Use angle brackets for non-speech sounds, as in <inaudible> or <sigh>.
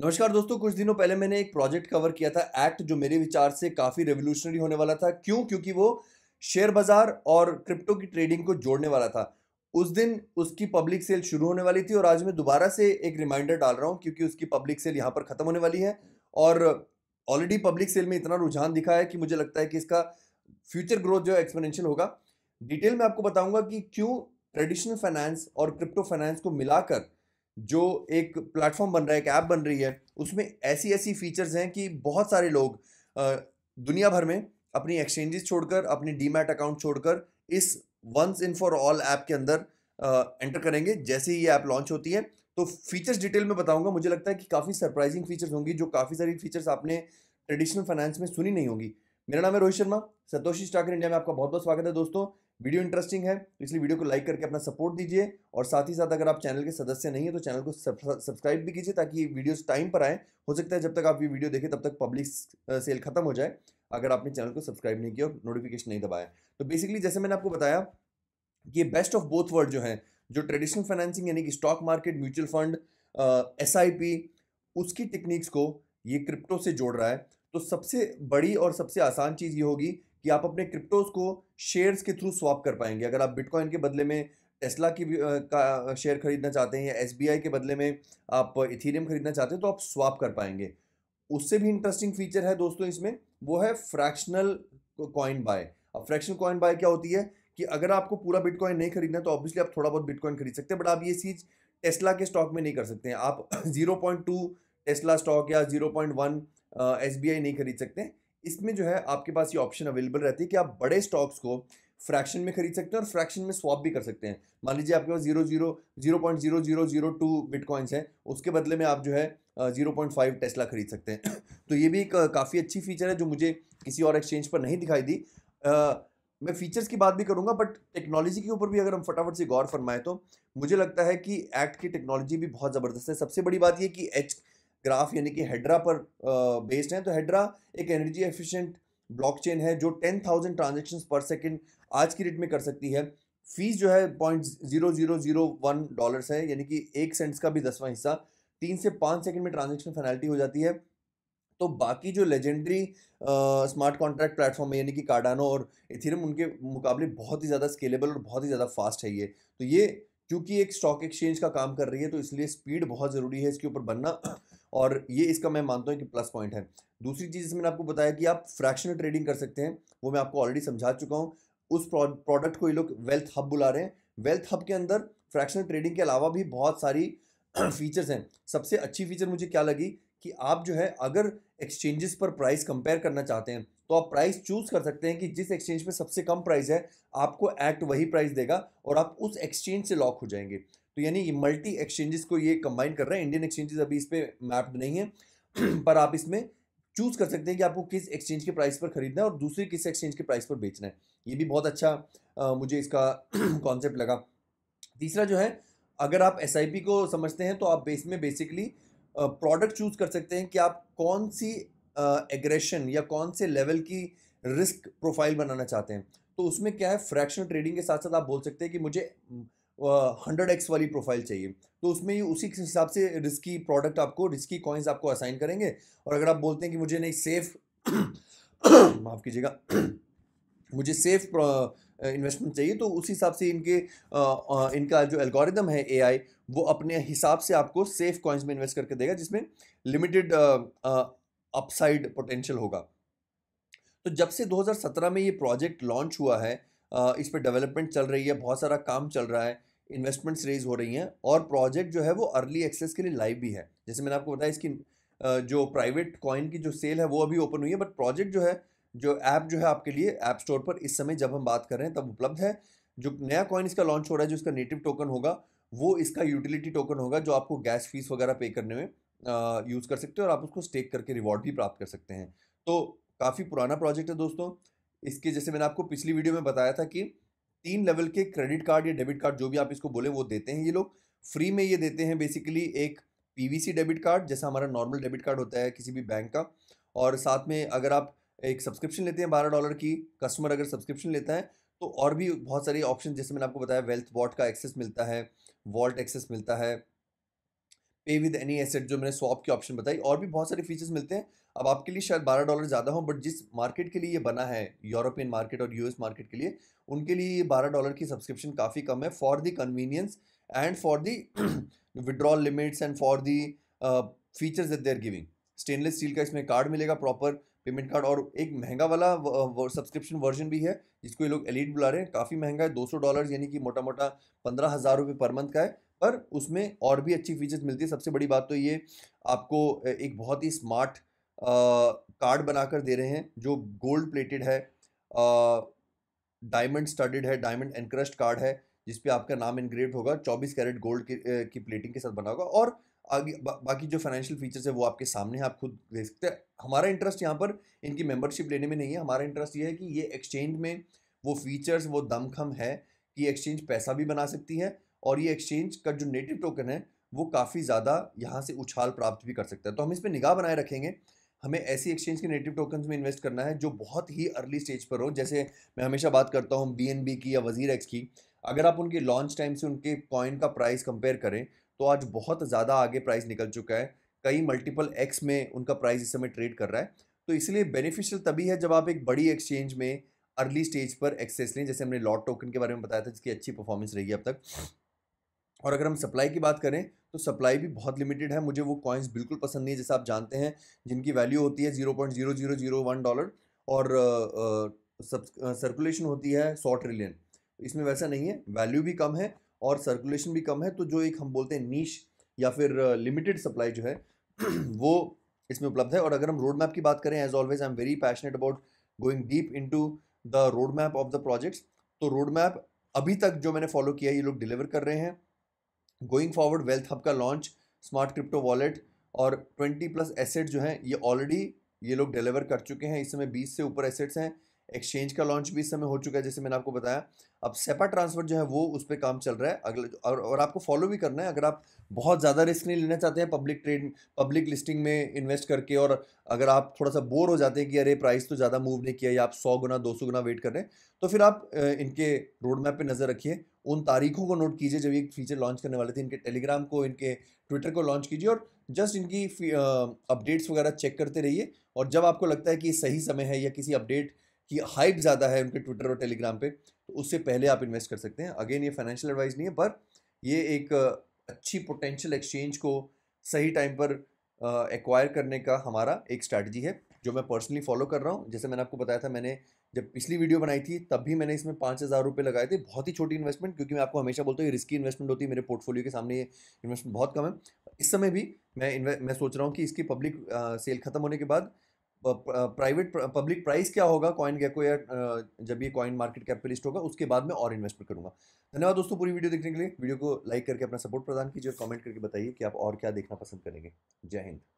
नमस्कार दोस्तों कुछ दिनों पहले मैंने एक प्रोजेक्ट कवर किया था एक्ट जो मेरे विचार से काफ़ी रेवोल्यूशनरी होने वाला था क्यों क्योंकि वो शेयर बाजार और क्रिप्टो की ट्रेडिंग को जोड़ने वाला था उस दिन उसकी पब्लिक सेल शुरू होने वाली थी और आज मैं दोबारा से एक रिमाइंडर डाल रहा हूँ क्योंकि उसकी पब्लिक सेल यहाँ पर ख़त्म होने वाली है और ऑलरेडी पब्लिक सेल में इतना रुझान दिखा है कि मुझे लगता है कि इसका फ्यूचर ग्रोथ जो है एक्सपोनेंशियल होगा डिटेल में आपको बताऊंगा कि क्यों ट्रेडिशनल फाइनेंस और क्रिप्टो फाइनेंस को मिलाकर जो एक प्लेटफॉर्म बन रहा है एक ऐप बन रही है उसमें ऐसी ऐसी फीचर्स हैं कि बहुत सारे लोग दुनिया भर में अपनी एक्सचेंजेस छोड़कर अपनी डीमैट अकाउंट छोड़कर इस once in for all app के अंदर एंटर करेंगे जैसे ही ये ऐप लॉन्च होती है तो फीचर्स डिटेल में बताऊंगा मुझे लगता है कि काफ़ी सरप्राइजिंग फीचर्स होंगी जो काफ़ी सारी फीचर्स आपने ट्रेडिशनल फाइनेंस में सुनी नहीं होगी मेरा नाम है Rohit Sharma Satoshi stacker India में आपका बहुत बहुत स्वागत है दोस्तों वीडियो इंटरेस्टिंग है इसलिए वीडियो को लाइक करके अपना सपोर्ट दीजिए और साथ ही साथ अगर आप चैनल के सदस्य नहीं है तो चैनल को सब्सक्राइब भी कीजिए ताकि वीडियोस टाइम पर आए हो सकता है जब तक आप ये वीडियो देखें तब तक पब्लिक सेल खत्म हो जाए अगर आपने चैनल को सब्सक्राइब नहीं किया और नोटिफिकेशन नहीं दबाया तो बेसिकली जैसे मैंने आपको बताया कि बेस्ट ऑफ बोथ वर्ल्ड जो है जो ट्रेडिशनल फाइनेंसिंग यानी कि stock market mutual funds उसकी टेक्निक्स को ये क्रिप्टो से जोड़ रहा है तो सबसे बड़ी और सबसे आसान चीज़ ये होगी कि आप अपने क्रिप्टोज को शेयर्स के थ्रू स्वाप कर पाएंगे अगर आप बिटकॉइन के बदले में टेस्ला की का शेयर खरीदना चाहते हैं या एस के बदले में आप इथीरियम खरीदना चाहते हैं तो आप स्वाप कर पाएंगे उससे भी इंटरेस्टिंग फीचर है दोस्तों इसमें वो है फ्रैक्शनल कॉइन बाय अब फ्रैक्शनल कॉइन बाय क्या होती है कि अगर आपको पूरा बिटकॉइन नहीं खरीदना तो ऑब्वियसली आप थोड़ा बहुत बिटकॉइन खरीद सकते हैं बट आप ये चीज़ टेस्ला के स्टॉक में नहीं कर सकते हैं आप <clears throat> जीरो टेस्ला स्टॉक या जीरो एस नहीं खरीद सकते हैं इसमें जो है आपके पास ये ऑप्शन अवेलेबल रहती है कि आप बड़े स्टॉक्स को फ्रैक्शन में खरीद सकते हैं और फ्रैक्शन में स्वाप भी कर सकते हैं मान लीजिए आपके पास zero zero zero point zero zero zero two bitcoins हैं उसके बदले में आप जो है जीरो पॉइंट फाइव टेस्ला खरीद सकते हैं <coughs> तो ये भी एक काफ़ी अच्छी फीचर है जो मुझे किसी और एक्सचेंज पर नहीं दिखाई दी आ, मैं फीचर्स की बात भी करूंगा बट टेक्नोलॉजी के ऊपर भी अगर हम फटाफट से गौर फरमाएं तो मुझे लगता है कि एक्ट की टेक्नोलॉजी भी बहुत ज़बरदस्त है सबसे बड़ी बात यह कि एच ग्राफ यानी कि हेड्रा पर बेस्ड हैं तो हेड्रा एक एनर्जी एफिशिएंट ब्लॉकचेन है जो ten thousand transaction per second आज की रेट में कर सकती है फीस जो है point zero zero zero one dollars है यानी कि एक सेंट्स का भी दसवां हिस्सा तीन से पाँच सेकंड में ट्रांजेक्शन फेनाल्टी हो जाती है तो बाकी जो लेजेंडरी स्मार्ट कॉन्ट्रैक्ट प्लेटफॉर्म है यानी कि कार्डानो और इथिरम उनके मुकाबले बहुत ही ज़्यादा स्केलेबल और बहुत ही ज़्यादा फास्ट है ये तो ये क्योंकि एक स्टॉक एक्सचेंज का काम कर रही है तो इसलिए स्पीड बहुत ज़रूरी है इसके ऊपर बनना और ये इसका मैं मानता हूँ कि प्लस पॉइंट है दूसरी चीज़ मैंने आपको बताया कि आप फ्रैक्शनल ट्रेडिंग कर सकते हैं वो मैं आपको ऑलरेडी समझा चुका हूँ उस प्रोडक्ट को ये लोग वेल्थ हब बुला रहे हैं वेल्थ हब के अंदर फ्रैक्शनल ट्रेडिंग के अलावा भी बहुत सारी फीचर्स <clears throat> हैं सबसे अच्छी फीचर मुझे क्या लगी कि आप जो है अगर एक्सचेंजेस पर प्राइस कंपेयर करना चाहते हैं तो आप प्राइस चूज़ कर सकते हैं कि जिस एक्सचेंज पे सबसे कम प्राइस है आपको एक्ट वही प्राइस देगा और आप उस एक्सचेंज से लॉक हो जाएंगे तो यानी ये मल्टी एक्सचेंजेस को ये कंबाइन कर रहा है इंडियन एक्सचेंजेस अभी इस पर मैप्ड नहीं है <clears throat> पर आप इसमें चूज कर सकते हैं कि आपको किस एक्सचेंज के प्राइस पर खरीदना है और दूसरे किस एक्सचेंज के प्राइस पर बेचना है ये भी बहुत अच्छा आ, मुझे इसका कॉन्सेप्ट <clears throat> लगा तीसरा जो है अगर आप एस को समझते हैं तो आप बेस में बेसिकली प्रोडक्ट चूज कर सकते हैं कि आप कौन सी एग्रेशन या कौन से लेवल की रिस्क प्रोफाइल बनाना चाहते हैं तो उसमें क्या है फ्रैक्शनल ट्रेडिंग के साथ साथ आप बोल सकते हैं कि मुझे हंड्रेड एक्स वाली प्रोफाइल चाहिए तो उसमें ही उसी के हिसाब से रिस्की प्रोडक्ट आपको रिस्की कॉइन्स आपको असाइन करेंगे और अगर आप बोलते हैं कि मुझे नहीं सेफ <coughs> माफ़ कीजिएगा <coughs> मुझे सेफ इन्वेस्टमेंट चाहिए तो उसी हिसाब से इनके इनका जो एल्गोरिदम है एआई वो अपने हिसाब से आपको सेफ कॉइन्स में इन्वेस्ट करके देगा जिसमें लिमिटेड अपसाइड पोटेंशियल होगा तो जब से 2017 में ये प्रोजेक्ट लॉन्च हुआ है इस पर डेवलपमेंट चल रही है बहुत सारा काम चल रहा है इन्वेस्टमेंट्स रेज हो रही हैं और प्रोजेक्ट जो है वो अर्ली एक्सेस के लिए लाइव भी है जैसे मैंने आपको बताया इसकी जो प्राइवेट कॉइन की जो सेल है वो अभी ओपन हुई है बट प्रोजेक्ट जो है जो ऐप जो है आपके लिए ऐप स्टोर पर इस समय जब हम बात कर रहे हैं तब उपलब्ध है जो नया कॉइन इसका लॉन्च हो रहा है जो इसका नेटिव टोकन होगा वो इसका यूटिलिटी टोकन होगा जो आपको गैस फीस वगैरह पे करने में यूज़ कर सकते हो और आप उसको स्टेक करके रिवॉर्ड भी प्राप्त कर सकते हैं तो काफ़ी पुराना प्रोजेक्ट है दोस्तों इसके जैसे मैंने आपको पिछली वीडियो में बताया था कि तीन लेवल के क्रेडिट कार्ड या डेबिट कार्ड जो भी आप इसको बोले वो देते हैं ये लोग फ्री में ये देते हैं बेसिकली एक पीवीसी डेबिट कार्ड जैसा हमारा नॉर्मल डेबिट कार्ड होता है किसी भी बैंक का और साथ में अगर आप एक सब्सक्रिप्शन लेते हैं बारह डॉलर की कस्टमर अगर सब्सक्रिप्शन लेता है तो और भी बहुत सारे ऑप्शन जैसे मैंने आपको बताया वेल्थ वॉट का एक्सेस मिलता है वॉल्ट एक्सेस मिलता है पे विद एनी एसेट जो मैंने स्वॉप की ऑप्शन बताई और भी बहुत सारे फीचर्स मिलते हैं अब आपके लिए शायद बारह डॉलर ज़्यादा हो बट जिस मार्केट के लिए ये बना है यूरोपियन मार्केट और यूएस मार्केट के लिए उनके लिए ये बारह डॉलर की सब्सक्रिप्शन काफ़ी कम है for the convenience and for the withdrawal limits and for the features that they are giving stainless steel का इसमें कार्ड मिलेगा प्रॉपर पेमेंट कार्ड और एक महंगा वाला सब्सक्रिप्शन uh, वर्जन भी है जिसको ये लोग एलिट बुला रहे हैं काफ़ी महंगा है दो सौ डॉलर यानी कि मोटा मोटा पंद्रह हज़ार रुपये पर मंथ का है पर उसमें और भी अच्छी फीचर्स मिलती है सबसे बड़ी बात तो ये आपको एक बहुत ही स्मार्ट कार्ड बनाकर दे रहे हैं जो गोल्ड प्लेटेड है डायमंड स्टडेड है डायमंड एनक्रस्ट कार्ड है जिस पे आपका नाम इनग्रेव होगा 24 कैरेट गोल्ड की, की प्लेटिंग के साथ बना होगा और आगे बा, बाकी जो फाइनेंशियल फीचर्स है वो आपके सामने आप खुद देख सकते हैं हमारा इंटरेस्ट यहाँ पर इनकी मेंबरशिप लेने में नहीं है हमारा इंटरेस्ट ये है कि ये एक्सचेंज में वो फीचर्स वो दमखम है कि एक्सचेंज पैसा भी बना सकती है और ये एक्सचेंज का जो नेटिव टोकन है वो काफ़ी ज़्यादा यहाँ से उछाल प्राप्त भी कर सकता है तो हम इस पर निगाह बनाए रखेंगे हमें ऐसी एक्सचेंज के नेटिव टोकन्स में इन्वेस्ट करना है जो बहुत ही अर्ली स्टेज पर हो जैसे मैं हमेशा बात करता हूँ बी की या वजीर एक्स की अगर आप उनके लॉन्च टाइम से उनके कॉइन का प्राइस कंपेयर करें तो आज बहुत ज़्यादा आगे प्राइस निकल चुका है कई मल्टीपल एक्स में उनका प्राइस इस समय ट्रेड कर रहा है तो इसलिए बेनिफिशियल तभी है जब आप एक बड़ी एक्सचेंज में अर्ली स्टेज पर एक्सेस लें जैसे हमने लॉट टोकन के बारे में बताया था जिसकी अच्छी परफॉर्मेंस रही है अब तक और अगर हम सप्लाई की बात करें तो सप्लाई भी बहुत लिमिटेड है मुझे वो कॉइन्स बिल्कुल पसंद नहीं है जैसे आप जानते हैं जिनकी वैल्यू होती है zero point zero zero zero one dollar और uh, सर्कुलेशन होती है सौ ट्रिलियन इसमें वैसा नहीं है वैल्यू भी कम है और सर्कुलेशन भी कम है तो जो एक हम बोलते हैं नीच या फिर लिमिटेड सप्लाई जो है <clears throat> वो इसमें उपलब्ध है और अगर हम रोड मैप की बात करें as always I am very passionate about going deep into the road map of the projects तो रोड मैप अभी तक जो मैंने फॉलो किया ये लोग डिलीवर कर रहे हैं गोइंग फॉरवर्ड वेल्थ हब का लॉन्च स्मार्ट क्रिप्टो वॉलेट और 20 प्लस एसेट जो हैं ये ऑलरेडी ये लोग डिलीवर कर चुके हैं इस समय 20 से ऊपर एसेट्स हैं एक्सचेंज का लॉन्च भी इस समय हो चुका है जैसे मैंने आपको बताया अब सेपा ट्रांसफर जो है वो उस पर काम चल रहा है अगले और, और आपको फॉलो भी करना है अगर आप बहुत ज़्यादा रिस्क नहीं लेना चाहते हैं पब्लिक ट्रेड पब्लिक लिस्टिंग में इन्वेस्ट करके और अगर आप थोड़ा सा बोर हो जाते हैं कि अरे प्राइस तो ज़्यादा मूव नहीं किया या आप सौ गुना दो सौ गुना वेट कर रहे हैं तो फिर आप इनके रोड मैप पर नज़र रखिए उन तारीखों को नोट कीजिए जब ये फीचर लॉन्च करने वाले थे इनके टेलीग्राम को इनके ट्विटर को लॉन्च कीजिए और जस्ट इनकी अपडेट्स वगैरह चेक करते रहिए और जब आपको लगता है कि सही समय है या किसी अपडेट कि हाइप ज़्यादा है उनके ट्विटर और टेलीग्राम पे तो उससे पहले आप इन्वेस्ट कर सकते हैं अगेन ये फाइनेंशियल एडवाइस नहीं है पर ये एक अच्छी पोटेंशियल एक्सचेंज को सही टाइम पर एक्वायर करने का हमारा एक स्ट्रैटेजी है जो मैं पर्सनली फॉलो कर रहा हूँ जैसे मैंने आपको बताया था मैंने जब पिछली वीडियो बनाई थी तब भी मैंने इसमें पाँच हज़ार रुपये लगाए थे बहुत ही छोटी इन्वेस्टमेंट क्योंकि मैं आपको हमेशा बोलता हूँ ये रिस्की इन्वेस्टमेंट होती है मेरे पोर्टफोलियो के सामने ये इन्वेस्टमेंट बहुत कम है इस समय भी मैं मैं सोच रहा हूँ कि इसकी पब्लिक सेल खत्म होने के बाद प्राइवेट पब्लिक प्राइस क्या होगा कॉइन को या जब ये कॉइन मार्केट कैप लिस्ट होगा उसके बाद में और इन्वेस्टमेंट करूंगा धन्यवाद दोस्तों पूरी वीडियो देखने के लिए वीडियो को लाइक करके अपना सपोर्ट प्रदान कीजिए और कमेंट करके बताइए कि आप और क्या देखना पसंद करेंगे जय हिंद